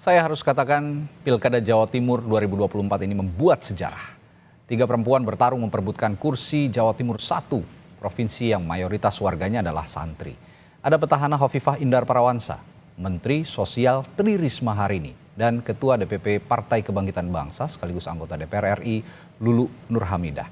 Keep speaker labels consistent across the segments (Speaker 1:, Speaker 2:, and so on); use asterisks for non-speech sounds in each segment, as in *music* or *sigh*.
Speaker 1: Saya harus katakan Pilkada Jawa Timur 2024 ini membuat sejarah. Tiga perempuan bertarung memperbutkan kursi Jawa Timur 1, provinsi yang mayoritas warganya adalah santri. Ada petahana Hovifah Indar Parawansa, Menteri Sosial Tri Risma hari ini, dan Ketua DPP Partai Kebangkitan Bangsa sekaligus anggota DPR RI Lulu Nurhamidah.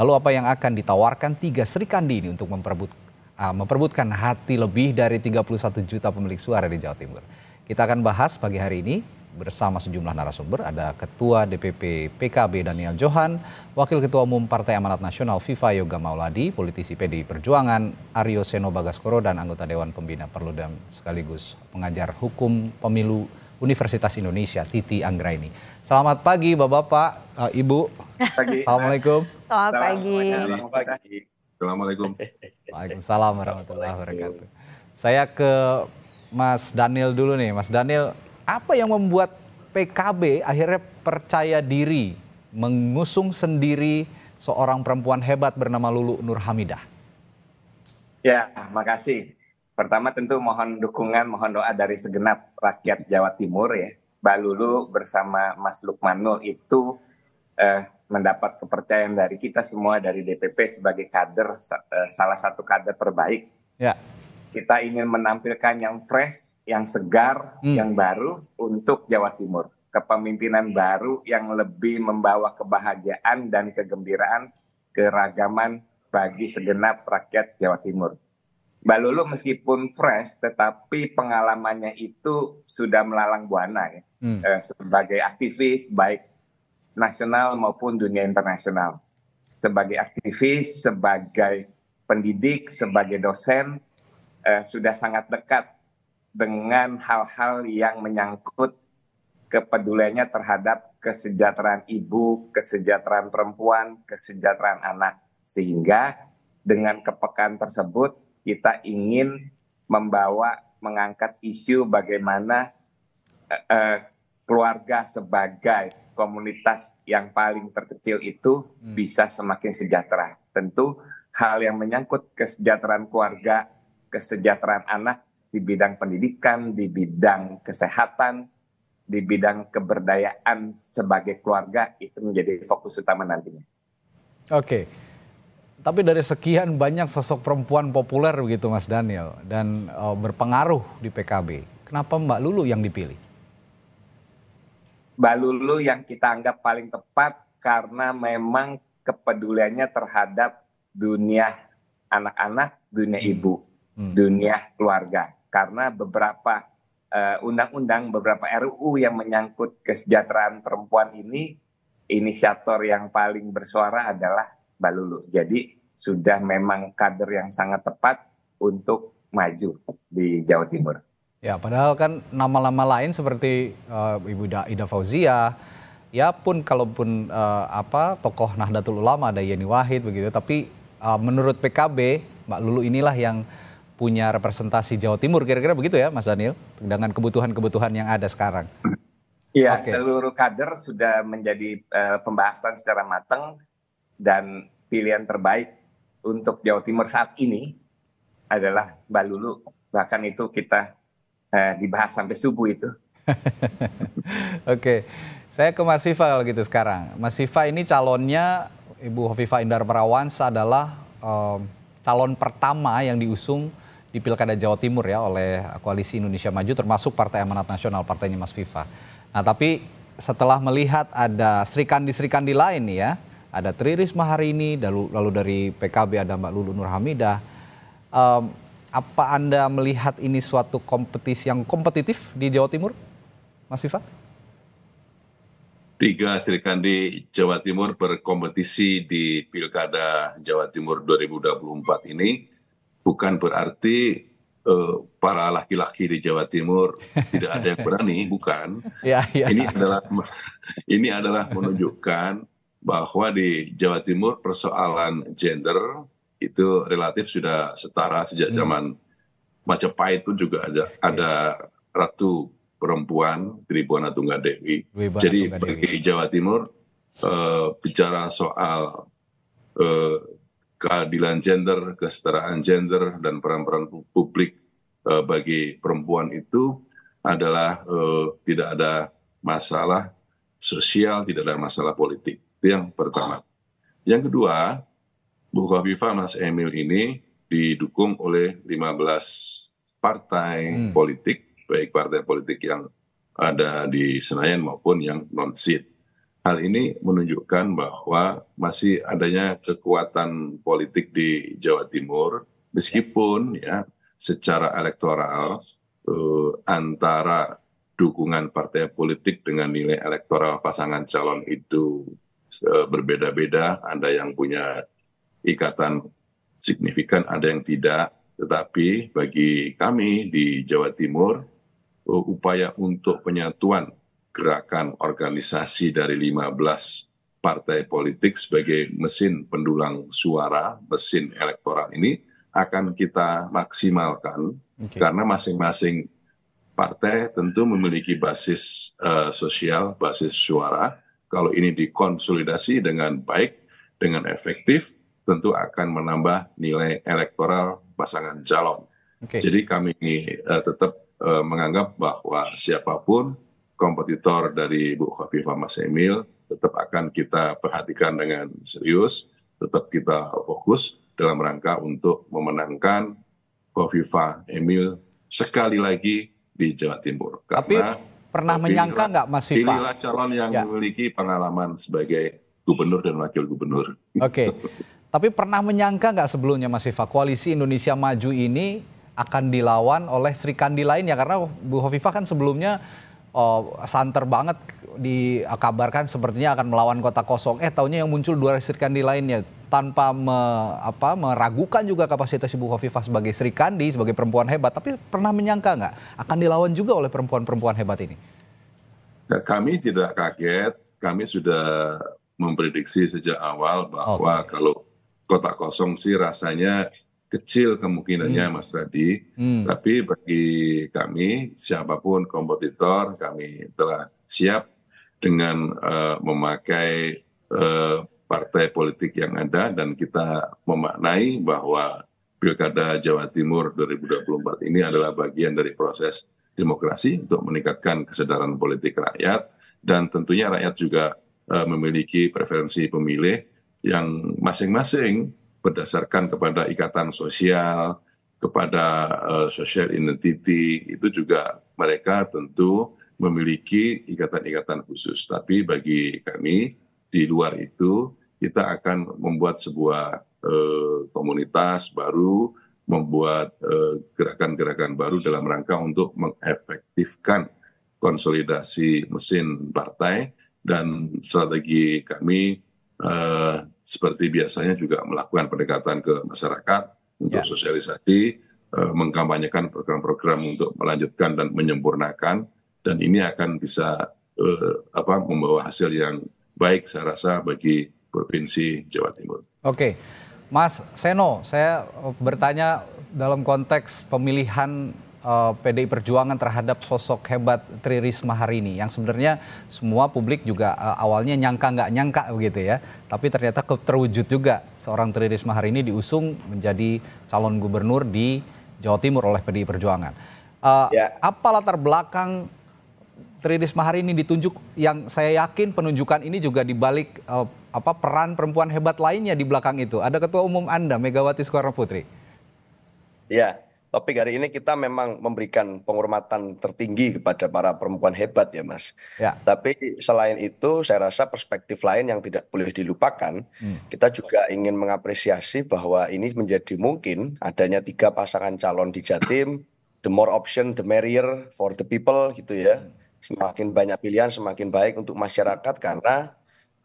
Speaker 1: Lalu apa yang akan ditawarkan tiga serikandi ini untuk memperbut, uh, ah, memperebutkan hati lebih dari 31 juta pemilik suara di Jawa Timur? Kita akan bahas pagi hari ini bersama sejumlah narasumber. Ada Ketua DPP PKB Daniel Johan, Wakil Ketua Umum Partai Amanat Nasional Viva Yoga Mauladi, politisi PDI Perjuangan Aryo Seno Bagaskoro, dan anggota Dewan Pembina Perludem sekaligus pengajar hukum pemilu Universitas Indonesia, Titi Anggraini. Selamat pagi Bapak-Bapak, uh, Ibu. Pagi. Assalamualaikum.
Speaker 2: Selamat pagi. Selamat
Speaker 1: pagi. Assalamualaikum. Waalaikumsalam warahmatullahi wabarakatuh. Saya ke Mas Daniel dulu nih, Mas Daniel, apa yang membuat PKB akhirnya percaya diri mengusung sendiri seorang perempuan hebat bernama Lulu Nurhamidah? Hamidah?
Speaker 2: Ya, makasih. Pertama tentu mohon dukungan, mohon doa dari segenap rakyat Jawa Timur ya. Mbak Lulu bersama Mas Lukmanul itu eh, mendapat kepercayaan dari kita semua dari DPP sebagai kader eh, salah satu kader terbaik. Ya. Kita ingin menampilkan yang fresh, yang segar, hmm. yang baru untuk Jawa Timur. Kepemimpinan baru yang lebih membawa kebahagiaan dan kegembiraan, keragaman bagi segenap rakyat Jawa Timur. Mbak Lulu meskipun fresh, tetapi pengalamannya itu sudah melalang buana ya, hmm. eh, sebagai aktivis baik nasional maupun dunia internasional. Sebagai aktivis, sebagai pendidik, sebagai dosen, uh, sudah sangat dekat dengan hal-hal yang menyangkut kepeduliannya terhadap kesejahteraan ibu, kesejahteraan perempuan, kesejahteraan anak. Sehingga dengan kepekaan tersebut kita ingin membawa mengangkat isu bagaimana uh, uh, keluarga sebagai komunitas yang paling terkecil itu hmm. bisa semakin sejahtera. Tentu hal yang menyangkut kesejahteraan keluarga kesejahteraan anak di bidang pendidikan, di bidang kesehatan, di bidang keberdayaan sebagai keluarga itu menjadi fokus utama
Speaker 1: nantinya. Oke. Tapi dari sekian banyak sosok perempuan populer begitu Mas Daniel dan uh, berpengaruh di PKB. Kenapa Mbak Lulu yang dipilih?
Speaker 2: Mbak Lulu yang kita anggap paling tepat karena memang kepeduliannya terhadap dunia anak-anak, dunia hmm. ibu. Hmm. dunia keluarga karena beberapa eh, undang-undang uh, beberapa RUU yang menyangkut kesejahteraan perempuan ini inisiator yang paling bersuara adalah Mbak Lulu Jadi sudah memang kader yang sangat tepat untuk maju di Jawa Timur.
Speaker 1: Ya, padahal kan nama-nama lain seperti uh, Ibu Ida Fauzia, ya pun kalaupun uh, apa tokoh Nahdlatul Ulama ada Yeni Wahid begitu, tapi uh, menurut PKB Mbak Lulu inilah yang punya representasi Jawa Timur kira-kira begitu ya Mas Daniel dengan kebutuhan-kebutuhan yang ada sekarang.
Speaker 2: Iya, okay. seluruh kader sudah menjadi uh, pembahasan secara matang dan pilihan terbaik untuk Jawa Timur saat ini adalah Mbak Lulu. Bahkan itu kita uh, dibahas sampai subuh itu. *laughs*
Speaker 1: Oke. okay. Saya ke Mas Viva kalau gitu sekarang. Mas Viva ini calonnya Ibu Hovifa Indar Parawansa adalah um, calon pertama yang diusung di Pilkada Jawa Timur ya oleh Koalisi Indonesia Maju termasuk Partai Amanat Nasional partainya Mas Viva. Nah, tapi setelah melihat ada serikandi-serikandi lain ya, ada Tri Risma hari ini, lalu, lalu dari PKB ada Mbak Lulu Nur Hamidah. Um, apa Anda melihat ini suatu kompetisi yang kompetitif di Jawa Timur, Mas Viva?
Speaker 3: Tiga Serikandi Jawa Timur berkompetisi di Pilkada Jawa Timur 2024 ini bukan berarti eh, para laki-laki di Jawa Timur *laughs* tidak ada yang berani, bukan. Ya, ya. Ini adalah *laughs* ini adalah menunjukkan bahwa di Jawa Timur persoalan gender itu relatif sudah setara sejak hmm. zaman Majapahit itu juga ada ada ratu perempuan Tribuna Tunggal Dewi. Wibana Jadi pergi bagi Jawa Timur uh, bicara soal uh, keadilan gender kesetaraan gender dan peran peran publik eh, bagi perempuan itu adalah eh, tidak ada masalah sosial tidak ada masalah politik itu yang pertama yang kedua Bu Kofifa Mas Emil ini didukung oleh 15 partai hmm. politik baik partai politik yang ada di Senayan maupun yang non seat Hal ini menunjukkan bahwa masih adanya kekuatan politik di Jawa Timur, meskipun ya secara elektoral eh, antara dukungan partai politik dengan nilai elektoral pasangan calon itu eh, berbeda-beda. Ada yang punya ikatan signifikan, ada yang tidak. Tetapi bagi kami di Jawa Timur, eh, upaya untuk penyatuan gerakan organisasi dari 15 partai politik sebagai mesin pendulang suara, mesin elektoral ini akan kita maksimalkan okay. karena masing-masing partai tentu memiliki basis uh, sosial, basis suara. Kalau ini dikonsolidasi dengan baik, dengan efektif, tentu akan menambah nilai elektoral pasangan calon. Okay. Jadi kami uh, tetap uh, menganggap bahwa siapapun kompetitor dari Bu Hovifa Mas Emil tetap akan kita perhatikan dengan serius, tetap kita fokus dalam rangka untuk memenangkan Khafifah Emil sekali lagi di Jawa Timur. Karena Tapi pernah menyangka nggak Mas Viva? Inilah calon yang ya. memiliki pengalaman sebagai gubernur dan wakil gubernur.
Speaker 1: Oke. Okay. Tapi pernah menyangka nggak sebelumnya Mas Viva koalisi Indonesia Maju ini akan dilawan oleh Sri Kandi lainnya karena Bu Hovifa kan sebelumnya uh, santer banget dikabarkan sepertinya akan melawan kota kosong. Eh tahunya yang muncul dua Sri Kandi lainnya tanpa me, apa, meragukan juga kapasitas Ibu Hovifah sebagai Sri Kandi sebagai perempuan hebat. Tapi pernah menyangka nggak akan dilawan juga oleh perempuan-perempuan hebat ini?
Speaker 3: Ya, kami tidak kaget. Kami sudah memprediksi sejak awal bahwa okay. kalau kota kosong sih rasanya kecil kemungkinannya hmm. Mas Radi. Hmm. Tapi bagi kami siapapun kompetitor kami telah siap dengan uh, memakai uh, partai politik yang ada dan kita memaknai bahwa Pilkada Jawa Timur 2024 ini adalah bagian dari proses demokrasi untuk meningkatkan kesadaran politik rakyat dan tentunya rakyat juga uh, memiliki preferensi pemilih yang masing-masing berdasarkan kepada ikatan sosial kepada eh, social identity itu juga mereka tentu memiliki ikatan-ikatan khusus tapi bagi kami di luar itu kita akan membuat sebuah uh, komunitas baru membuat eh, gerakan-gerakan uh, baru dalam rangka untuk mengefektifkan konsolidasi mesin partai dan strategi kami Eh, seperti biasanya juga melakukan pendekatan ke masyarakat untuk ya. sosialisasi, eh, mengkampanyekan program-program untuk melanjutkan dan menyempurnakan, dan ini akan bisa eh, apa, membawa hasil yang baik saya rasa bagi provinsi Jawa Timur.
Speaker 1: Oke, Mas Seno, saya bertanya dalam konteks pemilihan uh, eh, PDI Perjuangan terhadap sosok hebat Tri Risma hari ini yang sebenarnya semua publik juga uh, awalnya nyangka nggak nyangka begitu ya tapi ternyata terwujud juga seorang Tri Risma hari ini diusung menjadi calon gubernur di Jawa Timur oleh PDI Perjuangan uh, ya. apa latar belakang Tri Risma hari ini ditunjuk yang saya yakin penunjukan ini juga dibalik uh, apa peran perempuan hebat lainnya di belakang itu ada ketua umum Anda Megawati Soekarno Putri.
Speaker 4: Ya, topik hari ini kita memang memberikan penghormatan tertinggi kepada para perempuan hebat ya Mas. Ya. Tapi selain itu saya rasa perspektif lain yang tidak boleh dilupakan, hmm. kita juga ingin mengapresiasi bahwa ini menjadi mungkin adanya tiga pasangan calon di Jatim, the more option the merrier for the people gitu ya. Hmm. Semakin banyak pilihan semakin baik untuk masyarakat karena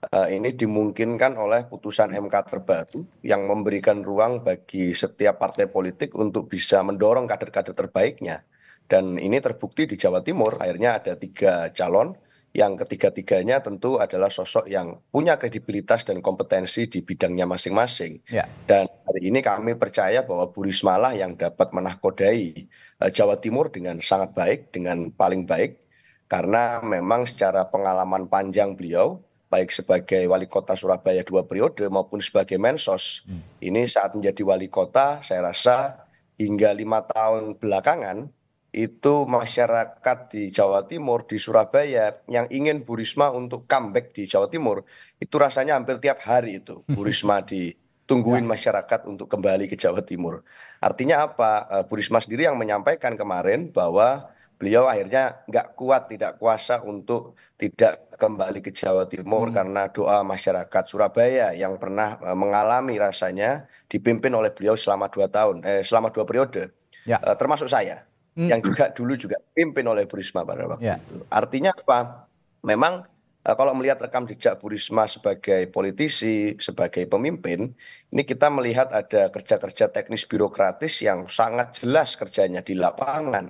Speaker 4: Eh, ini dimungkinkan oleh putusan mk terbaru yang memberikan ruang bagi setiap partai politik untuk bisa mendorong kader kader terbaiknya dan ini terbukti di Jawa Timur akhirnya ada tiga calon yang ketiga-tiganya tentu adalah sosok yang punya kredibilitas dan kompetensi di bidangnya masing-masing. Ya. Dan hari ini kami percaya bahwa Bu Risma lah yang dapat menahkodai eh, Jawa Timur dengan sangat baik, dengan paling baik, karena memang secara pengalaman panjang beliau baik sebagai wali kota Surabaya dua periode maupun sebagai mensos hmm. ini saat menjadi wali kota saya rasa hingga lima tahun belakangan itu masyarakat di Jawa Timur di Surabaya yang ingin Bu Risma untuk comeback di Jawa Timur itu rasanya hampir tiap hari itu Bu hmm. Risma ditungguin ya. masyarakat untuk kembali ke Jawa Timur. Artinya apa? Eh, Bu Risma sendiri yang menyampaikan kemarin bahwa beliau akhirnya nggak kuat tidak kuasa untuk tidak kembali ke Jawa Timur hmm. karena doa masyarakat Surabaya yang pernah eh, mengalami rasanya dipimpin oleh beliau selama dua tahun eh, selama dua periode ya. eh, termasuk saya hmm. yang juga dulu juga pimpin oleh Burisma pada waktu ya. itu artinya apa memang eh, kalau melihat rekam jejak Bu Risma sebagai politisi, sebagai pemimpin, ini kita melihat ada kerja-kerja teknis birokratis yang sangat jelas kerjanya di lapangan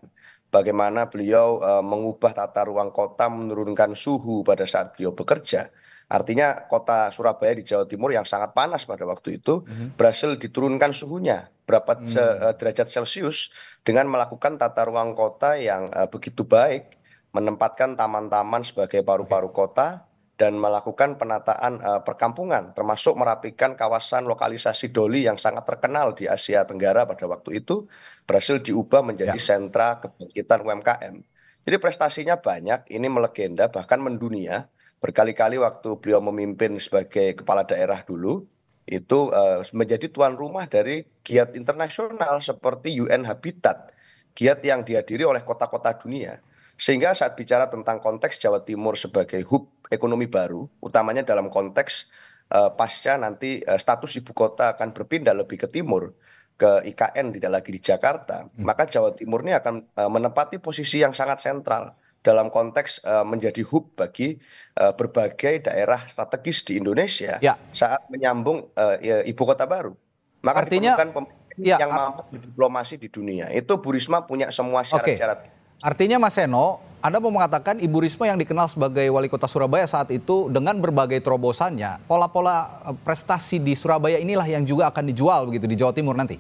Speaker 4: bagaimana beliau eh, mengubah tata ruang kota menurunkan suhu pada saat beliau bekerja. Artinya kota Surabaya di Jawa Timur yang sangat panas pada waktu itu mm-hmm. berhasil diturunkan suhunya berapa mm-hmm. derajat Celcius dengan melakukan tata ruang kota yang uh, begitu baik, menempatkan taman-taman sebagai paru-paru kota, dan melakukan penataan uh, perkampungan termasuk merapikan kawasan lokalisasi doli yang sangat terkenal di Asia Tenggara pada waktu itu berhasil diubah menjadi ya. sentra kebangkitan UMKM. Jadi prestasinya banyak, ini melegenda bahkan mendunia. Berkali-kali waktu beliau memimpin sebagai kepala daerah dulu itu uh, menjadi tuan rumah dari giat internasional seperti UN Habitat, giat yang dihadiri oleh kota-kota dunia. Sehingga saat bicara tentang konteks Jawa Timur sebagai hub ekonomi baru utamanya dalam konteks eh, pasca nanti eh, status ibu kota akan berpindah lebih ke timur ke IKN tidak lagi di Jakarta, hmm. maka Jawa Timur ini akan uh, menempati posisi yang sangat sentral dalam konteks uh, menjadi hub bagi uh, berbagai daerah strategis di Indonesia ya. saat menyambung uh, ibu kota baru. Maka Artinya, pemimpin ya, yang mampu diplomasi di dunia. Itu Bu Risma punya semua syarat-syarat.
Speaker 1: Okay. Artinya Mas Seno, anda mau mengatakan Ibu Risma yang dikenal sebagai wali kota Surabaya saat itu dengan berbagai terobosannya, pola-pola eh, prestasi di Surabaya inilah yang juga akan dijual begitu di Jawa Timur nanti?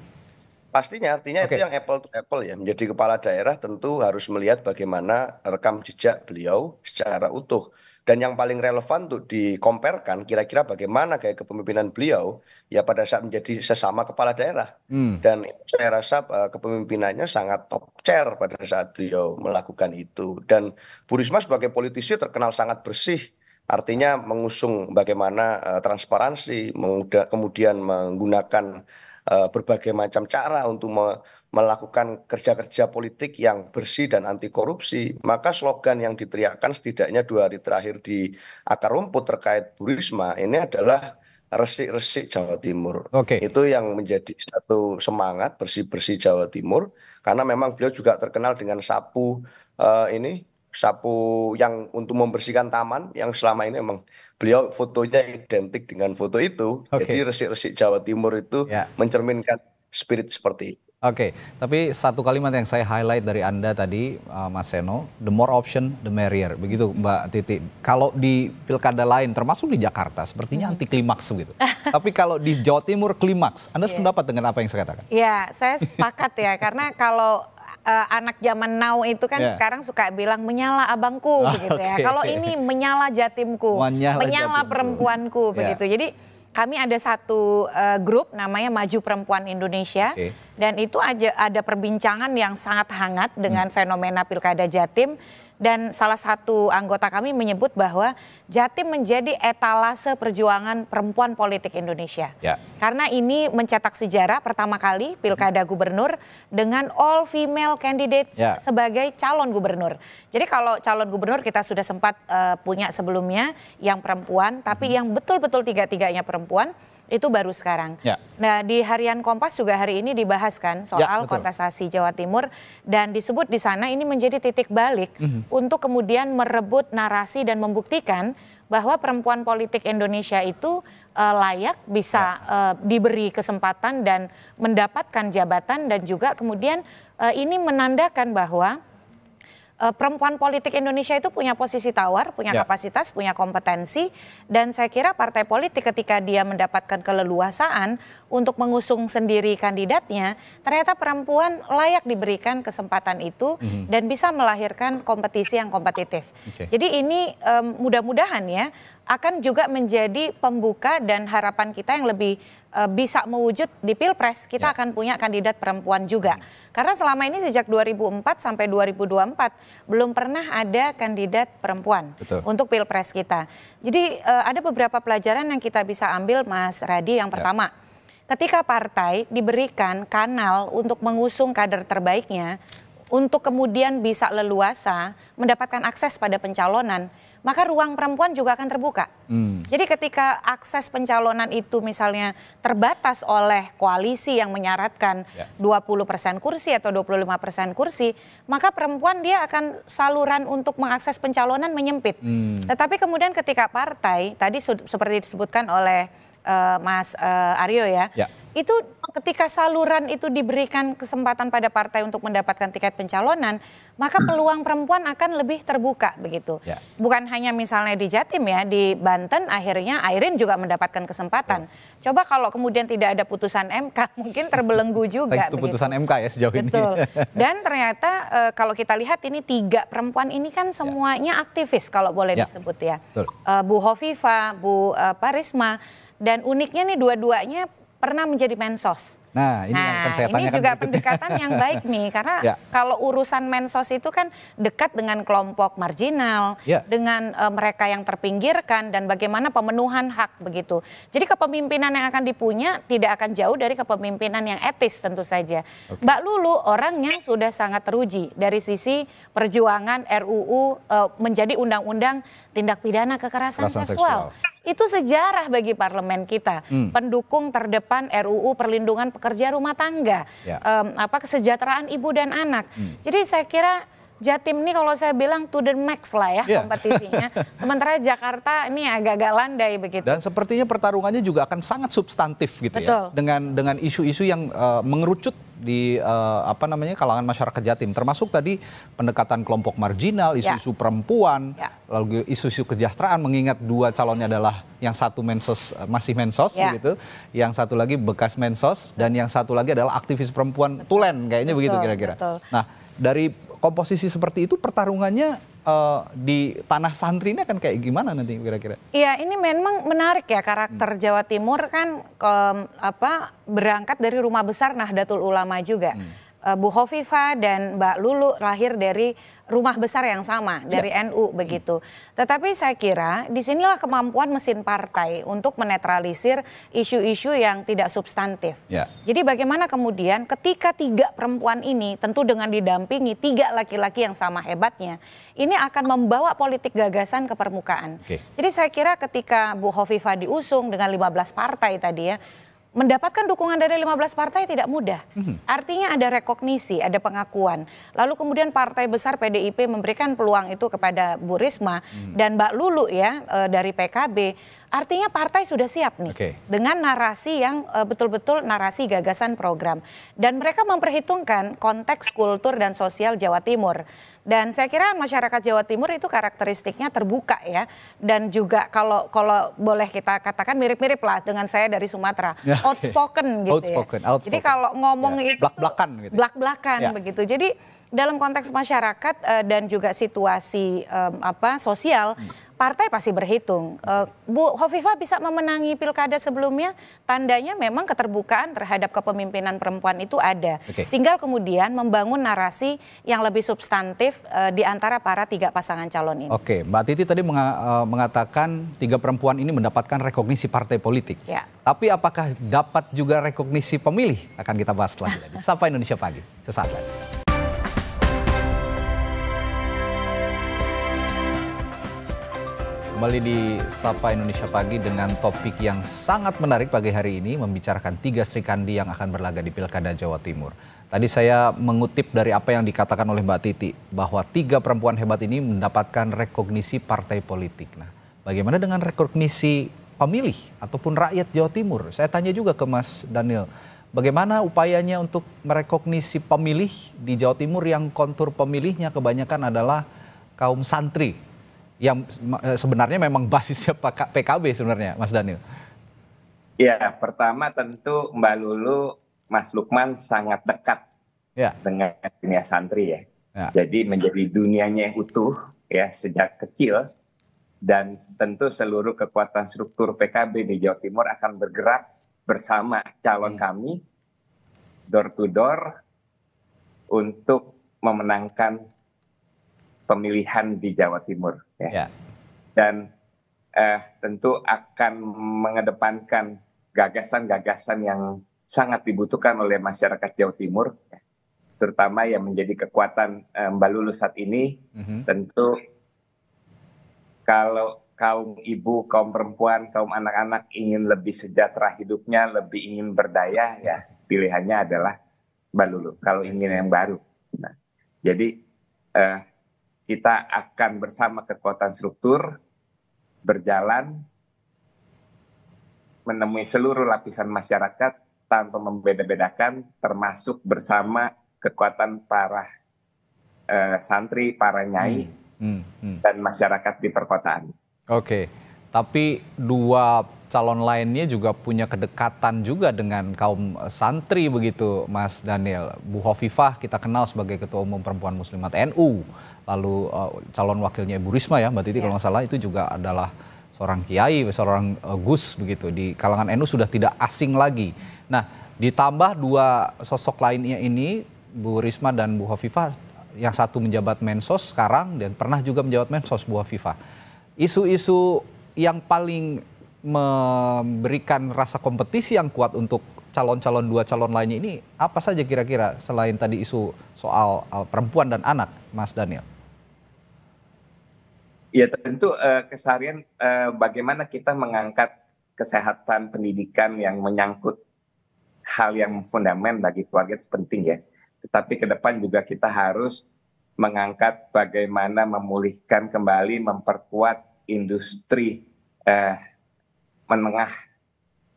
Speaker 1: Pastinya artinya okay.
Speaker 4: itu yang apple to apple ya. Menjadi kepala daerah tentu harus melihat bagaimana rekam jejak beliau secara utuh dan yang paling relevan untuk dikomparkan kira-kira bagaimana kayak kepemimpinan beliau ya pada saat menjadi sesama kepala daerah hmm. dan saya rasa uh, kepemimpinannya sangat top chair pada saat beliau melakukan itu dan Bu Risma sebagai politisi terkenal sangat bersih artinya mengusung bagaimana uh, transparansi kemudian menggunakan uh, berbagai macam cara untuk me melakukan kerja-kerja politik yang bersih dan anti korupsi, maka slogan yang diteriakkan setidaknya dua hari terakhir di akar rumput terkait Burisma ini adalah resik-resik Jawa Timur. Okay. Itu yang menjadi satu semangat bersih-bersih Jawa Timur karena memang beliau juga terkenal dengan sapu uh, ini sapu yang untuk membersihkan taman yang selama ini memang beliau fotonya identik dengan foto itu. Okay. Jadi resik-resik Jawa Timur itu yeah. mencerminkan spirit seperti itu.
Speaker 1: Oke, okay, tapi satu kalimat yang saya highlight dari Anda tadi, uh, Mas Seno, the more option, the merrier. Begitu Mbak Titi. Kalau di pilkada lain, termasuk di Jakarta, sepertinya mm-hmm. anti klimaks begitu. *laughs* tapi kalau di Jawa Timur, klimaks. Anda yeah. sependapat dengan apa yang saya katakan?
Speaker 5: Iya, yeah, saya sepakat ya. karena kalau uh, anak zaman now itu kan yeah. sekarang suka bilang menyala abangku oh, *laughs* begitu okay. ya. Kalau ini menyala jatimku, menyala, menyala jatimku. perempuanku yeah. begitu. Jadi kami ada satu uh, grup namanya Maju Perempuan Indonesia okay. dan itu aja ada perbincangan yang sangat hangat dengan hmm. fenomena Pilkada Jatim dan salah satu anggota kami menyebut bahwa Jatim menjadi etalase perjuangan perempuan politik Indonesia. Ya. Karena ini mencetak sejarah pertama kali pilkada gubernur dengan all female candidate ya. sebagai calon gubernur. Jadi kalau calon gubernur kita sudah sempat uh, punya sebelumnya yang perempuan, tapi hmm. yang betul-betul tiga-tiganya perempuan itu baru sekarang. Ya. Nah di harian Kompas juga hari ini dibahaskan ya, soal ya, kontestasi Jawa Timur dan disebut di sana ini menjadi titik balik mm -hmm. untuk kemudian merebut narasi dan membuktikan bahwa perempuan politik Indonesia itu uh, layak bisa uh, diberi kesempatan dan mendapatkan jabatan dan juga kemudian uh, ini menandakan bahwa Eh, perempuan politik Indonesia itu punya posisi tawar, punya ya. kapasitas, punya kompetensi dan saya kira partai politik ketika dia mendapatkan keleluasaan untuk mengusung sendiri kandidatnya, ternyata perempuan layak diberikan kesempatan itu mm-hmm. dan bisa melahirkan kompetisi yang kompetitif. Okay. Jadi ini um, mudah-mudahan ya akan juga menjadi pembuka dan harapan kita yang lebih uh, bisa mewujud di Pilpres kita ya. akan punya kandidat perempuan juga. Hmm. Karena selama ini sejak 2004 sampai 2024 belum pernah ada kandidat perempuan Betul. untuk Pilpres kita. Jadi uh, ada beberapa pelajaran yang kita bisa ambil Mas Radi yang ya. pertama. Ya. Ketika partai diberikan kanal untuk mengusung kader terbaiknya untuk kemudian bisa leluasa mendapatkan akses pada pencalonan maka ruang perempuan juga akan terbuka. Hmm. Jadi ketika akses pencalonan itu misalnya terbatas oleh koalisi yang menyaratkan ya. 20% kursi atau 25% kursi, maka perempuan dia akan saluran untuk mengakses pencalonan menyempit. Hmm. Tetapi kemudian ketika partai tadi seperti disebutkan oleh uh, Mas uh, Aryo ya. ya. Itu ketika saluran itu diberikan kesempatan pada partai untuk mendapatkan tiket pencalonan, maka hmm. peluang perempuan akan lebih terbuka begitu. Ya. Bukan hanya misalnya di Jatim ya, di Banten akhirnya Airin juga mendapatkan kesempatan. Ya. Coba kalau kemudian tidak ada putusan MK, *laughs* mungkin terbelenggu juga. Itu putusan
Speaker 1: MK ya sejauh ini. Betul.
Speaker 5: *laughs* Dan ternyata e, kalau kita lihat ini tiga perempuan ini kan ya. semuanya ya. aktivis kalau boleh ya. disebut ya. Betul. E, Bu Hovifa, Bu e, Parisma, dan uniknya nih dua-duanya pernah menjadi mensos.
Speaker 1: Nah, ini, nah, yang akan saya ini juga berikutnya. pendekatan yang baik nih, *laughs* karena ya.
Speaker 5: kalau urusan mensos itu kan dekat dengan kelompok marginal, ya. dengan e, mereka yang terpinggirkan dan bagaimana pemenuhan hak begitu. Jadi kepemimpinan yang akan dipunya tidak akan jauh dari kepemimpinan yang etis tentu saja. Okay. Mbak Lulu orang yang sudah sangat teruji dari sisi perjuangan RUU e, menjadi undang-undang tindak pidana kekerasan, seksual. seksual itu sejarah bagi parlemen kita. Hmm. Pendukung terdepan RUU perlindungan pekerja rumah tangga, ya. um, apa kesejahteraan ibu dan anak. Hmm. Jadi saya kira Jatim ini kalau saya bilang to the max lah ya yeah. kompetisinya. *laughs* Sementara Jakarta ini agak-agak landai begitu.
Speaker 1: Dan sepertinya pertarungannya juga akan sangat substantif gitu ya. Betul. ya dengan dengan isu-isu yang uh, mengerucut di uh, apa namanya kalangan masyarakat Jatim termasuk tadi pendekatan kelompok marginal ya. isu-isu ya. perempuan ya. lalu isu-isu kesejahteraan mengingat dua calonnya adalah yang satu mensos eh, masih mensos ya. begitu yang satu lagi bekas mensos dan yang satu lagi adalah aktivis perempuan Betul. tulen kayaknya Betul. begitu kira-kira. Nah dari komposisi seperti itu pertarungannya uh, di tanah santri ini akan kayak gimana nanti kira-kira?
Speaker 5: Iya, ini memang menarik ya karakter hmm. Jawa Timur kan ke, apa berangkat dari rumah besar Nahdlatul Ulama juga. Hmm. Eh, Bu Hovifa dan Mbak Lulu lahir dari rumah besar yang sama iya. dari ya. NU begitu. Tetapi saya kira disinilah kemampuan mesin partai untuk menetralisir isu-isu yang tidak substantif. Ya. Jadi bagaimana kemudian ketika tiga perempuan ini tentu dengan didampingi tiga laki-laki yang sama hebatnya, ini akan membawa politik gagasan ke permukaan. Okay. Jadi saya kira ketika Bu Hovifa diusung dengan 15 partai tadi ya, mendapatkan dukungan dari 15 partai tidak mudah. Mhm. Artinya ada rekognisi, ada pengakuan. Lalu kemudian partai besar PDIP memberikan peluang itu kepada Bu Risma hmm. dan Mbak Lulu ya eh, dari PKB. Artinya partai sudah siap nih okay. dengan narasi yang eh, betul-betul narasi gagasan program dan mereka memperhitungkan konteks kultur dan sosial Jawa Timur. Dan saya kira masyarakat Jawa Timur itu karakteristiknya terbuka ya. Dan juga kalau kalau boleh kita katakan mirip-mirip lah dengan saya dari Sumatera. *laughs* Yeah, ya, outspoken gitu ya. outspoken, ya. Outspoken. Jadi kalau ngomong yeah. itu
Speaker 1: blak-blakan gitu. Ya.
Speaker 5: Blak-blakan yeah. begitu. Jadi dalam konteks masyarakat uh, dan juga situasi um, apa sosial hmm partai pasti berhitung. Eh, Bu Hovifa bisa memenangi pilkada sebelumnya, tandanya memang keterbukaan terhadap kepemimpinan perempuan itu ada. Okay. Tinggal kemudian membangun narasi yang lebih substantif eh, di antara para tiga pasangan calon ini. Oke,
Speaker 1: okay. Mbak Titi tadi eh, mengatakan tiga perempuan ini mendapatkan rekognisi partai politik. Ya. Tapi apakah dapat juga rekognisi pemilih? Akan kita bahas lagi. Sapa Indonesia Pagi, sesaat lagi. kembali di Sapa Indonesia Pagi dengan topik yang sangat menarik pagi hari ini membicarakan tiga Sri Kandi yang akan berlaga di Pilkada Jawa Timur. Tadi saya mengutip dari apa yang dikatakan oleh Mbak Titi bahwa tiga perempuan hebat ini mendapatkan rekognisi partai politik. Nah, bagaimana dengan rekognisi pemilih ataupun rakyat Jawa Timur? Saya tanya juga ke Mas Daniel, bagaimana upayanya untuk merekognisi pemilih di Jawa Timur yang kontur pemilihnya kebanyakan adalah kaum santri yang eh, sebenarnya memang basisnya PKB sebenarnya, Mas Daniel?
Speaker 2: Ya, pertama tentu Mbak Lulu, Mas Lukman sangat dekat ya. dengan dunia santri ya. ya. Jadi menjadi dunianya yang utuh ya sejak kecil dan tentu seluruh kekuatan struktur PKB di Jawa Timur akan bergerak bersama calon hmm. kami door to door untuk memenangkan pemilihan di Jawa Timur ya. ya. Dan eh, tentu akan mengedepankan gagasan-gagasan yang sangat dibutuhkan oleh masyarakat Jawa Timur ya. terutama yang menjadi kekuatan eh, Mbak Lulu saat ini mm-hmm. tentu kalau kaum ibu, kaum perempuan, kaum anak-anak ingin lebih sejahtera hidupnya, lebih ingin berdaya ya pilihannya adalah Mbak Lulu kalau ingin yang baru. Nah, jadi eh, kita akan bersama kekuatan struktur berjalan menemui seluruh lapisan masyarakat tanpa membeda-bedakan termasuk bersama kekuatan para uh, santri, para nyai hmm, hmm, hmm. dan masyarakat di perkotaan.
Speaker 1: Oke, tapi dua calon lainnya juga punya kedekatan juga dengan kaum eh, santri begitu Mas Daniel. Bu Hovifah kita kenal sebagai Ketua Umum Perempuan Muslimat NU. Lalu eh, calon wakilnya Ibu Risma ya Mbak Titi ya. kalau iya. nggak salah itu juga adalah seorang kiai, seorang eh, gus begitu. Di kalangan NU sudah tidak asing lagi. Nah ditambah dua sosok lainnya ini Bu Risma dan Bu Hovifah yang satu menjabat Mensos sekarang dan pernah juga menjabat Mensos Bu Hovifah. Isu-isu yang paling memberikan rasa kompetisi yang kuat untuk calon-calon dua calon lainnya ini apa saja kira-kira selain tadi isu soal eh, perempuan dan anak, Mas Daniel?
Speaker 2: Ya tentu uh, keseharian uh, bagaimana kita mengangkat kesehatan pendidikan yang menyangkut hal yang fundament bagi keluarga itu penting ya. Tetapi ke depan juga kita harus mengangkat bagaimana memulihkan kembali, memperkuat industri eh, menengah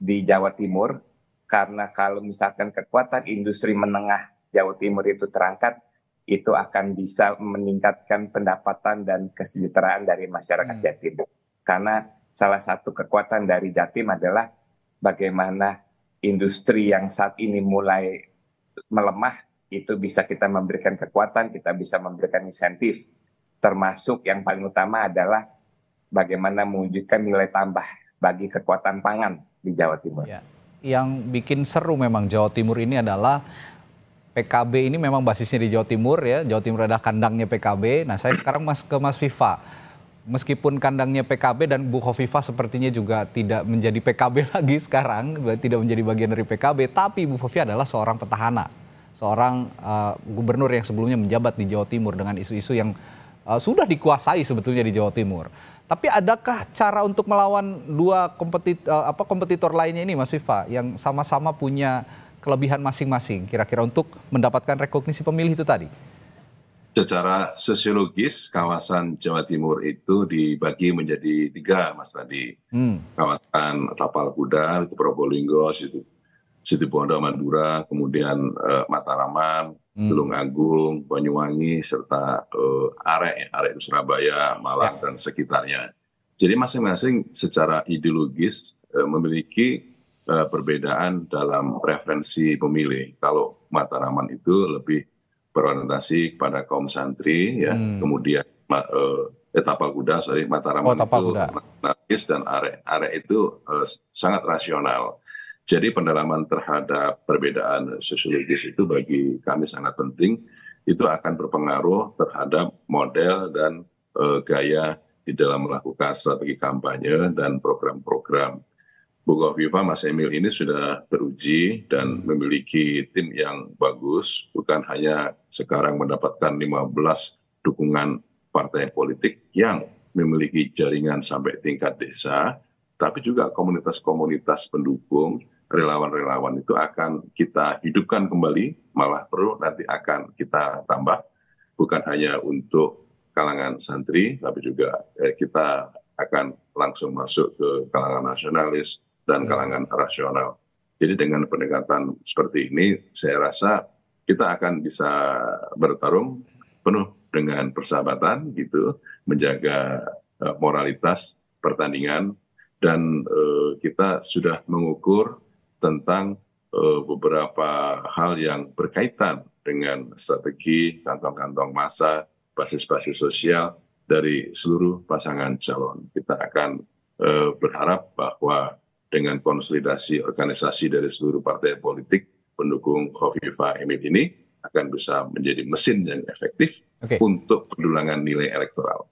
Speaker 2: di Jawa Timur karena kalau misalkan kekuatan industri menengah Jawa Timur itu terangkat itu akan bisa meningkatkan pendapatan dan kesejahteraan dari masyarakat hmm. Jatim karena salah satu kekuatan dari Jatim adalah bagaimana industri yang saat ini mulai melemah itu bisa kita memberikan kekuatan, kita bisa memberikan insentif. Termasuk yang paling utama adalah bagaimana mewujudkan nilai tambah bagi kekuatan pangan di Jawa Timur.
Speaker 1: Ya. Yang bikin seru memang Jawa Timur ini adalah PKB ini memang basisnya di Jawa Timur ya. Jawa Timur adalah kandangnya PKB. Nah, saya sekarang mas ke Mas Viva. Meskipun kandangnya PKB dan Bu Hovifa sepertinya juga tidak menjadi PKB *laughs* lagi sekarang, tidak menjadi bagian dari PKB, tapi Bu Hovifa adalah seorang petahana, seorang uh, gubernur yang sebelumnya menjabat di Jawa Timur dengan isu-isu yang uh, sudah dikuasai sebetulnya di Jawa Timur. Tapi adakah cara untuk melawan dua kompetitor, eh, apa, kompetitor lainnya ini Mas Viva yang sama-sama punya kelebihan masing-masing kira-kira untuk mendapatkan rekognisi pemilih itu tadi?
Speaker 3: Secara sosiologis kawasan Jawa Timur itu dibagi menjadi tiga Mas Radi. Hmm. Kawasan Tapal Kuda, itu Probolinggo, situ Situ Bondo Madura, kemudian eh, Mataraman, Hmm. Tulung Agung, Banyuwangi, serta uh, eh, Arek, Arek Surabaya, Malang, ya. dan sekitarnya. Jadi masing-masing secara ideologis uh, memiliki uh, perbedaan dalam preferensi pemilih. Kalau Mataraman itu lebih berorientasi kepada kaum santri, ya. Hmm. Kemudian ma, uh, etapa Kuda, sorry, Mataraman oh, itu Kuda. dan Arek, Arek itu uh, sangat rasional. Jadi pendalaman terhadap perbedaan sosiologis itu bagi kami sangat penting. Itu akan berpengaruh terhadap model dan e, gaya di dalam melakukan strategi kampanye dan program-program. Bu Viva Mas Emil ini sudah teruji dan memiliki tim yang bagus, bukan hanya sekarang mendapatkan 15 dukungan partai politik yang memiliki jaringan sampai tingkat desa, tapi juga komunitas-komunitas pendukung relawan-relawan itu akan kita hidupkan kembali, malah perlu nanti akan kita tambah, bukan hanya untuk kalangan santri, tapi juga eh, kita akan langsung masuk ke kalangan nasionalis dan hmm. kalangan rasional. Jadi dengan pendekatan seperti ini, saya rasa kita akan bisa bertarung penuh dengan persahabatan gitu, menjaga eh, moralitas pertandingan dan uh, kita sudah mengukur tentang eh, beberapa hal yang berkaitan dengan strategi kantong-kantong massa, basis-basis sosial dari seluruh pasangan calon. Kita akan eh, berharap bahwa dengan konsolidasi organisasi dari seluruh partai politik pendukung Kofifa Emil ini akan bisa menjadi mesin yang efektif okay. untuk pendulangan nilai elektoral.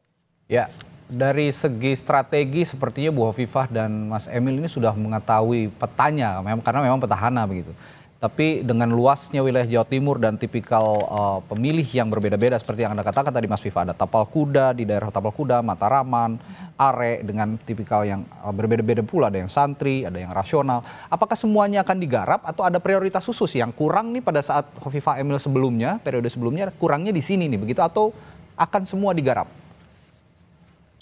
Speaker 1: Ya, dari segi strategi sepertinya Bu Hovifah dan Mas Emil ini sudah mengetahui petanya karena memang petahana begitu. Tapi dengan luasnya wilayah Jawa Timur dan tipikal uh, pemilih yang berbeda-beda seperti yang Anda katakan tadi Mas Viva ada Tapal Kuda di daerah Tapal Kuda, Mataraman, Are dengan tipikal yang uh, berbeda-beda pula ada yang santri, ada yang rasional. Apakah semuanya akan digarap atau ada prioritas khusus yang kurang nih pada saat Hovifah Emil sebelumnya, periode sebelumnya kurangnya di sini nih begitu atau akan semua digarap?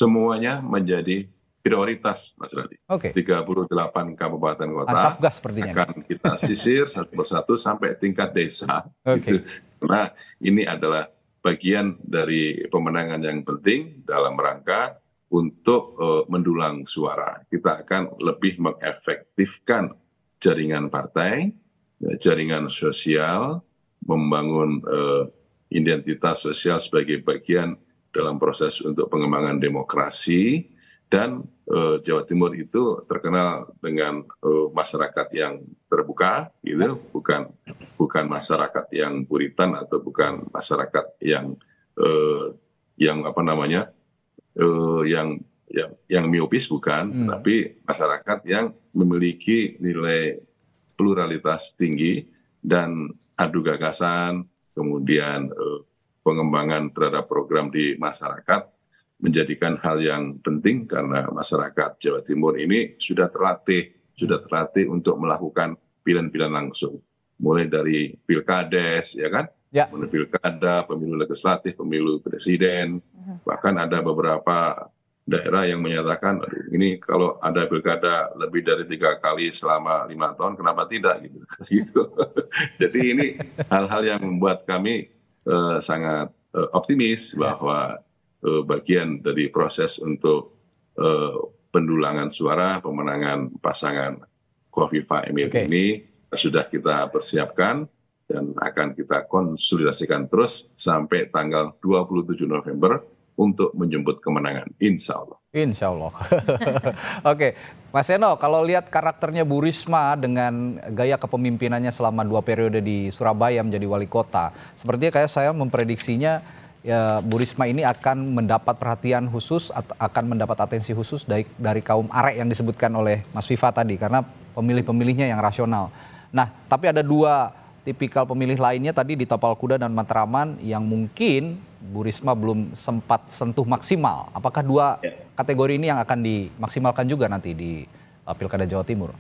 Speaker 3: semuanya menjadi prioritas Mas Radi. Oke. Okay. 38 kabupaten kota
Speaker 1: gas akan
Speaker 3: kita *laughs* sisir satu persatu sampai tingkat desa. Okay. Gitu. Nah, ini adalah bagian dari pemenangan yang penting dalam rangka untuk uh, mendulang suara. Kita akan lebih mengefektifkan jaringan partai, ya, jaringan sosial, membangun uh, identitas sosial sebagai bagian dalam proses untuk pengembangan demokrasi dan eh, Jawa Timur itu terkenal dengan eh, masyarakat yang terbuka gitu bukan bukan masyarakat yang puritan atau bukan masyarakat yang eh, yang apa namanya yang yang yang miopis bukan hmm. tapi masyarakat yang memiliki nilai pluralitas tinggi dan adu gagasan kemudian pengembangan terhadap program di masyarakat menjadikan hal yang penting karena masyarakat Jawa Timur ini sudah terlatih, sudah terlatih untuk melakukan pilihan-pilihan langsung. Mulai dari pilkades, ya kan? Ya. Mulai pilkada, pemilu legislatif, pemilu presiden, bahkan ada beberapa daerah yang menyatakan ini kalau ada pilkada lebih dari tiga kali selama lima tahun kenapa tidak *laughs* gitu jadi ini hal-hal yang membuat kami Eh, sangat eh, optimis ya. bahwa eh, bagian dari proses untuk pendulangan suara pemenangan pasangan Kofifa Emil ini sudah kita persiapkan dan akan kita konsolidasikan terus sampai tanggal 27 November untuk menjemput kemenangan insya Allah.
Speaker 1: Insya Allah. *laughs* Oke, Mas Eno, kalau lihat karakternya Bu Risma dengan gaya kepemimpinannya selama dua periode di Surabaya menjadi wali kota, sepertinya kayak saya memprediksinya ya, Bu Risma ini akan mendapat perhatian khusus, akan mendapat atensi khusus dari, dari kaum arek yang disebutkan oleh Mas Viva tadi, karena pemilih-pemilihnya yang rasional. Nah, tapi ada dua tipikal pemilih lainnya tadi di Tapal Kuda dan Matraman yang mungkin Bu Risma belum sempat sentuh maksimal. Apakah dua ya. kategori ini yang akan dimaksimalkan juga nanti di eh, Pilkada Jawa Timur?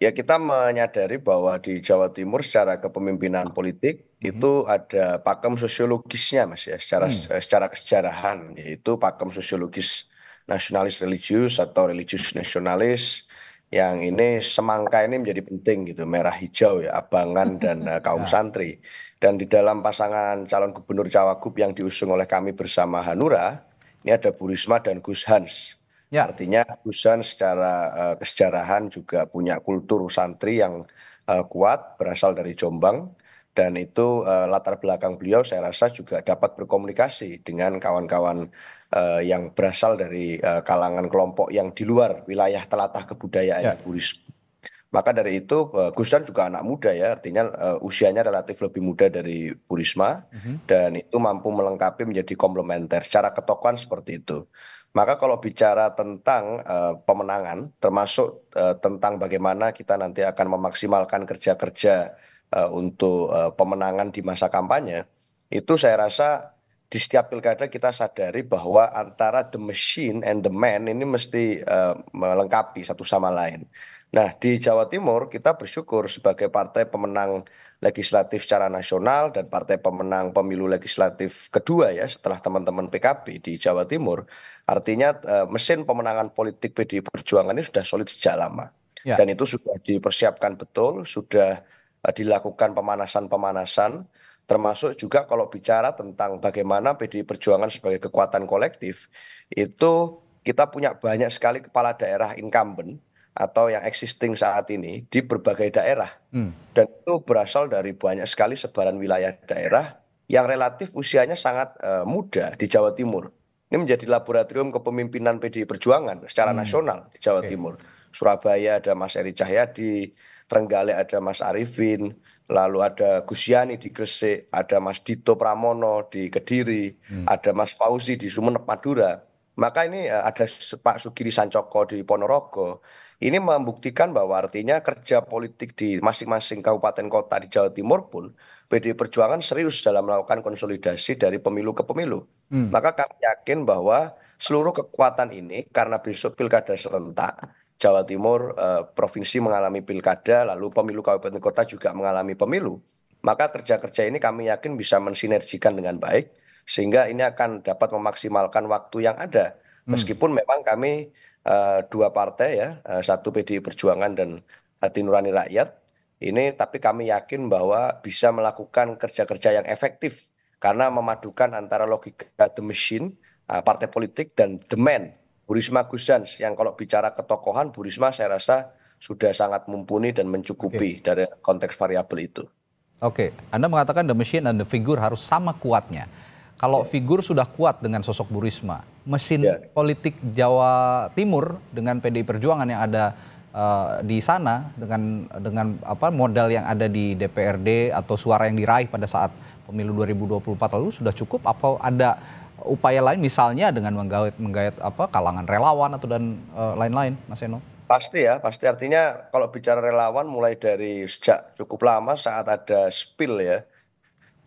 Speaker 1: Ya
Speaker 4: kita menyadari bahwa di Jawa Timur secara kepemimpinan politik hmm. itu ada pakem sosiologisnya mas ya secara hmm. secara kesejarahan yaitu pakem sosiologis nasionalis religius atau religius nasionalis yang ini semangka ini menjadi penting gitu merah hijau ya abangan *laughs* dan uh, kaum ya. santri dan di dalam pasangan calon gubernur cawagup yang diusung oleh kami bersama Hanura ini ada Bu Risma dan Gus Hans ya. artinya Gus Hans secara uh, kesejarahan juga punya kultur santri yang uh, kuat berasal dari Jombang dan itu eh, latar belakang beliau saya rasa juga dapat berkomunikasi dengan kawan kawan eh, yang berasal dari eh, kalangan kelompok yang di luar wilayah telatah kebudayaan ya. Buris. Maka dari itu Gus Dan juga anak muda ya, artinya uh, usianya relatif lebih muda dari Purisma, uh mhm. -huh. dan itu mampu melengkapi menjadi komplementer secara ketokohan seperti itu. Maka kalau bicara tentang uh, pemenangan termasuk uh, tentang bagaimana kita nanti akan memaksimalkan kerja-kerja Eh, untuk eh, pemenangan di masa kampanye itu saya rasa di setiap pilkada kita sadari bahwa antara the machine and the man ini mesti uh, melengkapi satu sama lain. Nah di Jawa Timur kita bersyukur sebagai partai pemenang legislatif secara nasional dan partai pemenang pemilu legislatif kedua ya setelah teman-teman PKB di Jawa Timur. Artinya uh, mesin pemenangan politik PDI Perjuangan ini sudah solid sejak lama. Ya. Dan itu sudah dipersiapkan betul, sudah Eh, dilakukan pemanasan-pemanasan termasuk juga kalau bicara tentang bagaimana PDI Perjuangan sebagai kekuatan kolektif itu kita punya banyak sekali kepala daerah incumbent atau yang existing saat ini di berbagai daerah hmm. dan itu berasal dari banyak sekali sebaran wilayah daerah yang relatif usianya sangat uh, muda di Jawa Timur ini menjadi laboratorium kepemimpinan PDI Perjuangan secara hmm. nasional di Jawa okay. Timur Surabaya ada Mas Eri Cahyadi Trenggalek ada Mas Arifin, lalu ada Gus Yani di Gresik, ada Mas Dito Pramono di Kediri, hmm. ada Mas Fauzi di Sumeneb Madura. Maka ini eh, ada Pak Sugiri Sancoko di Ponorogo. Ini membuktikan bahwa artinya kerja politik di masing-masing kabupaten kota di Jawa Timur pun PD Perjuangan serius dalam melakukan konsolidasi dari pemilu ke pemilu. Hmm. Maka kami yakin bahwa seluruh kekuatan ini karena besok pilkada serentak Jawa Timur eh, provinsi mengalami pilkada lalu pemilu kabupaten kota juga mengalami pemilu maka kerja-kerja ini kami yakin bisa mensinergikan dengan baik sehingga ini akan dapat memaksimalkan waktu yang ada hmm. meskipun hmm. memang kami eh, dua partai ya eh, satu PDI Perjuangan dan Hati Nurani Rakyat ini tapi kami yakin bahwa bisa melakukan kerja-kerja yang efektif karena memadukan antara logika the machine eh, partai politik dan demand Burisma Gusens yang kalau bicara ketokohan Burisma saya rasa sudah sangat mumpuni dan mencukupi okay. dari konteks variabel itu.
Speaker 1: Oke, okay. Anda mengatakan the machine dan the figure harus sama kuatnya. Kalau yeah. figur sudah kuat dengan sosok Burisma, mesin yeah. politik Jawa Timur dengan PDI Perjuangan yang ada uh, di sana dengan dengan apa modal yang ada di DPRD atau suara yang diraih pada saat pemilu 2024 lalu sudah cukup atau ada upaya lain misalnya dengan menggait menggait apa kalangan relawan atau dan eh, lain-lain uh, Mas Eno?
Speaker 4: Pasti ya, pasti artinya kalau bicara relawan mulai dari sejak cukup lama saat ada spill ya.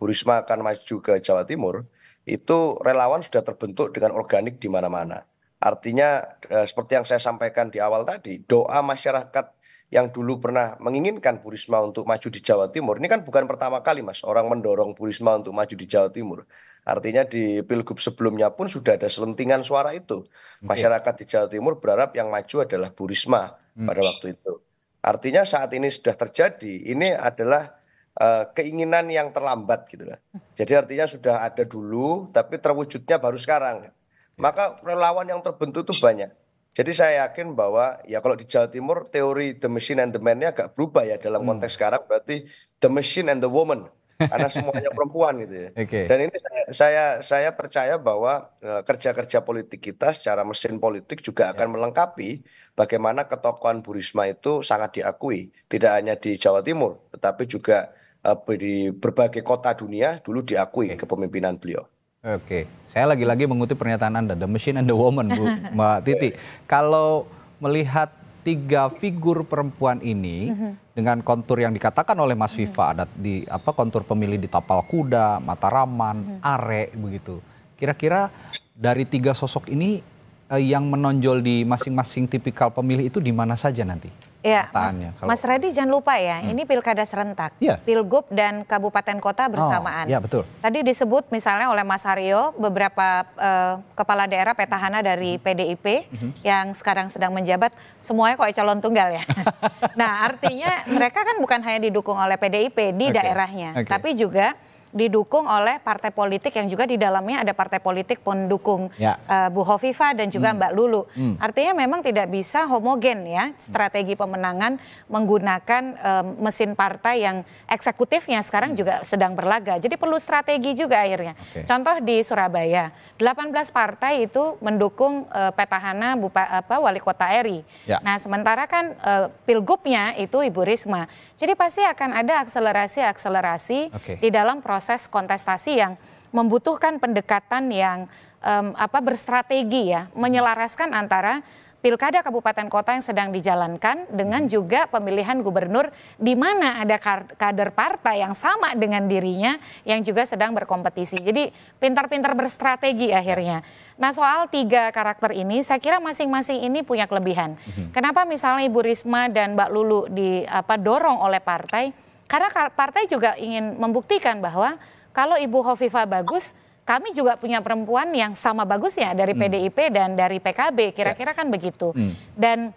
Speaker 4: Burisma akan maju ke Jawa Timur, itu relawan sudah terbentuk dengan organik di mana-mana. Artinya eh, seperti yang saya sampaikan di awal tadi, doa masyarakat yang dulu pernah menginginkan Burisma untuk maju di Jawa Timur, ini kan bukan pertama kali Mas, orang mendorong Burisma untuk maju di Jawa Timur. Artinya di pilgub sebelumnya pun sudah ada selentingan suara itu. Masyarakat di Jawa Timur berharap yang maju adalah Bu Risma hmm. pada waktu itu. Artinya saat ini sudah terjadi, ini adalah uh, keinginan yang terlambat gitu lah. Jadi artinya sudah ada dulu, tapi terwujudnya baru sekarang. Iya. Maka relawan yang terbentuk itu banyak. Jadi saya yakin bahwa ya kalau di Jawa Timur teori the machine and the man-nya agak berubah ya dalam hmm. konteks hmm. sekarang berarti the machine and the woman karena semuanya perempuan gitu ya. Okay. Dan ini saya saya, percaya bahwa eh, kerja-kerja politik kita secara mesin politik juga ya. akan yeah. melengkapi bagaimana ketokohan Bu Risma itu sangat diakui tidak hanya di Jawa Timur tetapi juga eh, di berbagai kota dunia dulu diakui okay. kepemimpinan beliau.
Speaker 1: Oke, okay. saya lagi-lagi mengutip pernyataan Anda, the machine and the woman, Bu *laughs* Mbak Titi. Kalau melihat tiga figur perempuan ini dengan kontur yang dikatakan oleh Mas Viva ada di apa kontur pemilih di Tapal Kuda, Mataraman, Are begitu. Kira-kira dari tiga sosok ini eh, yang menonjol di masing-masing tipikal pemilih itu di mana saja nanti?
Speaker 5: ya, Mas, kalau... Mas Redi jangan lupa ya, hmm. ini pilkada serentak, ya. pilgub dan kabupaten kota oh, bersamaan. Oh, ya betul. Tadi disebut misalnya oleh Mas Haryo beberapa uh, kepala daerah petahana dari hmm. PDIP hmm. yang sekarang sedang menjabat, semuanya kok calon tunggal ya. *laughs* nah artinya mereka kan bukan hanya didukung oleh PDIP di okay. daerahnya, okay. tapi juga didukung oleh partai politik yang juga di dalamnya ada partai politik pendukung ya. uh, Bu Hovifa dan juga hmm. Mbak Lulu. Hmm. Artinya memang tidak bisa homogen ya strategi pemenangan menggunakan uh, mesin partai yang eksekutifnya sekarang hmm. juga sedang berlaga. Jadi perlu strategi juga akhirnya. Okay. Contoh di Surabaya, 18 partai itu mendukung uh, petahana Bupa, apa wali kota Eri. Ya. Nah, sementara kan uh, pilgubnya itu Ibu Risma. Jadi pasti akan ada akselerasi-akselerasi okay. di dalam proses kontestasi yang membutuhkan pendekatan yang um, apa berstrategi ya, menyelaraskan antara pilkada kabupaten kota yang sedang dijalankan dengan hmm. juga pemilihan gubernur di mana ada kader partai yang sama dengan dirinya yang juga sedang berkompetisi. Jadi pintar-pintar berstrategi akhirnya. Nah soal tiga karakter ini saya kira masing-masing ini punya kelebihan. Mm-hmm. Kenapa misalnya Ibu Risma dan Mbak Lulu didorong oleh partai? Karena partai juga ingin membuktikan bahwa kalau Ibu Hovifa bagus, kami juga punya perempuan yang sama bagusnya dari PDIP hmm. dan dari PKB, kira-kira ya. kan begitu. Hmm. Dan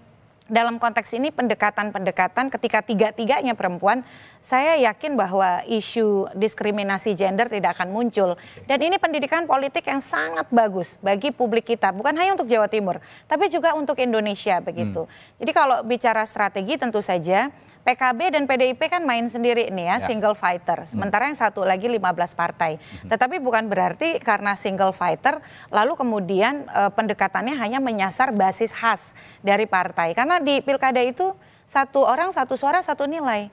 Speaker 5: dalam konteks ini pendekatan-pendekatan ketika tiga-tiganya perempuan, saya yakin bahwa isu diskriminasi gender tidak akan muncul. Dan ini pendidikan politik yang sangat bagus bagi publik kita, bukan hanya untuk Jawa Timur, tapi juga untuk Indonesia begitu. Hmm. Jadi kalau bicara strategi tentu saja PKB dan PDIP kan main sendiri nih ya, ya. single fighter. Hmm. Sementara yang satu lagi 15 partai. Hmm. Tetapi bukan berarti karena single fighter lalu kemudian eh, pendekatannya hanya menyasar basis khas dari partai. Karena di pilkada itu satu orang satu suara satu nilai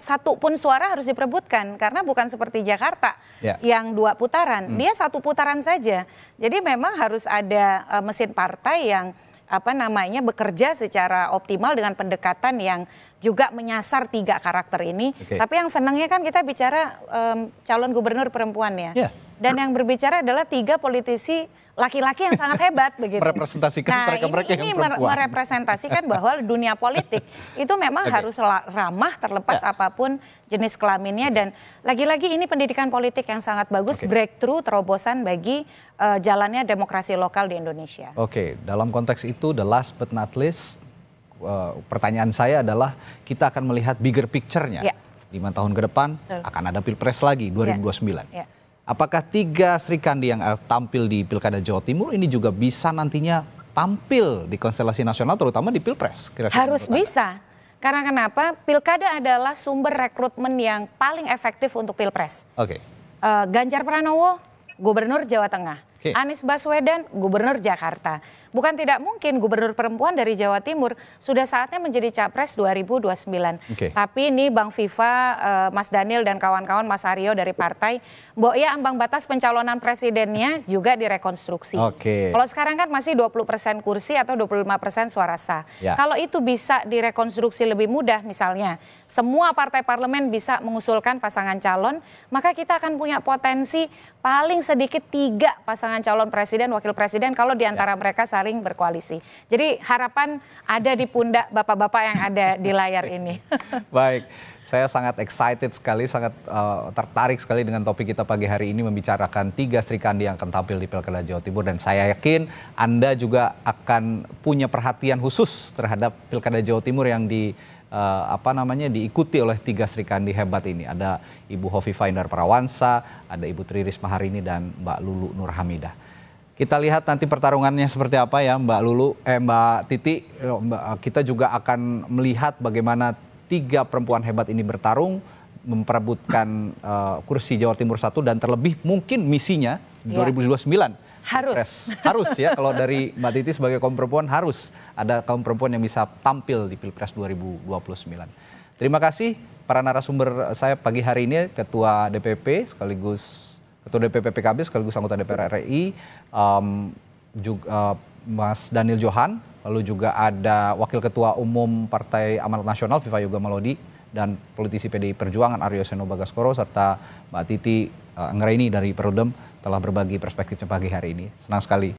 Speaker 5: satu pun suara harus diperebutkan karena bukan seperti Jakarta ya. yang dua putaran hmm. dia satu putaran saja jadi memang harus ada uh, mesin partai yang apa namanya bekerja secara optimal dengan pendekatan yang juga menyasar tiga karakter ini. Okay. Tapi yang senangnya kan kita bicara um, calon gubernur perempuan ya. Yeah. Dan yang berbicara adalah tiga politisi laki-laki yang sangat hebat *laughs* begitu.
Speaker 1: Merepresentasikan nah, mereka mereka ini, yang ini perempuan.
Speaker 5: merepresentasikan bahwa dunia politik itu memang okay. harus ramah terlepas yeah. apapun jenis kelaminnya dan lagi-lagi ini pendidikan politik yang sangat bagus okay. breakthrough terobosan bagi uh, jalannya demokrasi lokal di Indonesia.
Speaker 1: Oke, okay. dalam konteks itu the last but not least uh, pertanyaan saya adalah kita akan melihat bigger picture-nya. Yeah. Lima tahun ke depan Betul. akan ada pilpres lagi 2029. Yeah. Yeah. Apakah tiga Sri Kandi yang eh, tampil di Pilkada Jawa Timur ini juga bisa nantinya tampil di konstelasi nasional terutama di Pilpres? Kira -kira Harus
Speaker 5: bisa. Karena kenapa? Pilkada adalah sumber rekrutmen yang paling efektif untuk Pilpres. Oke. Okay. Uh, eh, Ganjar Pranowo, Gubernur Jawa Tengah. Okay. Anies Baswedan, Gubernur Jakarta. Bukan tidak mungkin gubernur perempuan dari Jawa Timur sudah saatnya menjadi capres 2029. Okay. Tapi ini Bang Viva, eh, Mas Daniel dan kawan-kawan Mas Aryo dari partai, Mbok ya ambang batas pencalonan presidennya juga direkonstruksi. Okay. Kalau sekarang kan masih 20% kursi atau 25% suara sah. Yeah. Kalau itu bisa direkonstruksi lebih mudah misalnya, semua partai parlemen bisa mengusulkan pasangan calon, maka kita akan punya potensi paling sedikit tiga pasangan calon presiden, wakil presiden kalau diantara ya. mereka saling berkoalisi. Jadi harapan ada di pundak bapak-bapak yang ada di layar ini.
Speaker 1: *laughs* Baik, saya sangat excited sekali, sangat uh, tertarik sekali dengan topik kita pagi hari ini membicarakan tiga Sri Kandi yang akan tampil di Pilkada Jawa Timur dan saya yakin Anda juga akan punya perhatian khusus terhadap Pilkada Jawa Timur yang di uh, apa namanya diikuti oleh tiga Sri Kandi hebat ini. Ada Ibu Hovifa Indar Parawansa, ada Ibu Tri Risma Harini dan Mbak Lulu Nurhamidah. Kita lihat nanti pertarungannya seperti apa ya Mbak Lulu, eh Mbak Titi. Mbak, eh, kita juga akan melihat bagaimana tiga perempuan hebat ini bertarung memperebutkan uh, kursi Jawa Timur satu dan terlebih mungkin misinya ya. 2029
Speaker 5: harus Pres. harus ya kalau dari
Speaker 1: Mbak Titi sebagai kaum perempuan harus ada kaum perempuan yang bisa tampil di Pilpres 2029. Terima kasih para narasumber saya pagi hari ini Ketua DPP sekaligus Ketua DPP PKB sekaligus anggota DPR RI um, juga, uh, eh, Mas Daniel Johan, lalu juga ada Wakil Ketua Umum Partai Amanat Nasional Viva Yoga Melodi dan politisi PDI Perjuangan Aryo Seno Bagaskoro serta Mbak Titi uh, Ngreini dari Perudem telah berbagi perspektifnya pagi hari ini. Senang sekali